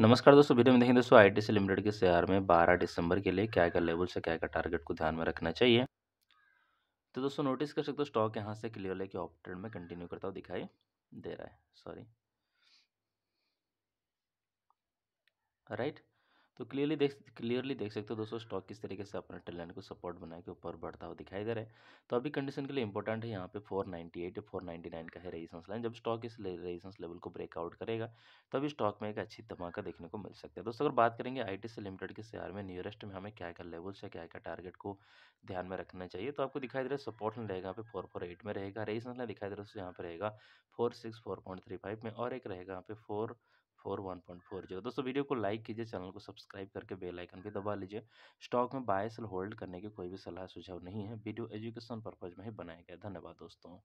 नमस्कार दोस्तों वीडियो में देखेंगे दोस्तों आई टी लिमिटेड के शेयर में 12 दिसंबर के लिए क्या क्या लेवल से क्या क्या टारगेट को ध्यान में रखना चाहिए तो दोस्तों नोटिस कर सकते हो स्टॉक यहाँ से क्लियर कि ऑफ ट्रेंड में कंटिन्यू करता हुआ दिखाई दे रहा है सॉरी राइट तो क्लियरली देख क्लियरली देख सकते हो दोस्तों स्टॉक किस तरीके से अपने ट्रेन को सपोर्ट बना के ऊपर बढ़ता हुआ दिखाई दे रहा है तो अभी कंडीशन के लिए इंपॉर्टेंट है यहाँ पे 498 499 का है रेजिस्टेंस लाइन जब स्टॉक इस रेजिस्टेंस लेवल को ब्रेकआउट करेगा तो अभी स्टॉक में एक अच्छी धमाका देखने को मिल सकता है दोस्तों अगर बात करेंगे आई से लिमिटेड के शेयर में नियरेस्ट में हमें क्या क्या लेवल्स है क्या क्या टारगेट को ध्यान में रखना चाहिए तो आपको दिखाई दे रहा है सपोर्ट लाइन रहेगा यहाँ पे फोर फोर एट में रहेगा रेजिस्टेंस लाइन दिखाई दे रहा है यहाँ पे रहेगा four six four point three five में और एक रहेगा यहाँ पे four four one point four zero दोस्तों वीडियो को लाइक कीजिए चैनल को सब्सक्राइब करके बेल आइकन भी दबा लीजिए स्टॉक में बाय सेल होल्ड करने की कोई भी सलाह सुझाव नहीं है वीडियो एजुकेशन पर्पज में ही बनाया गया धन्यवाद दोस्तों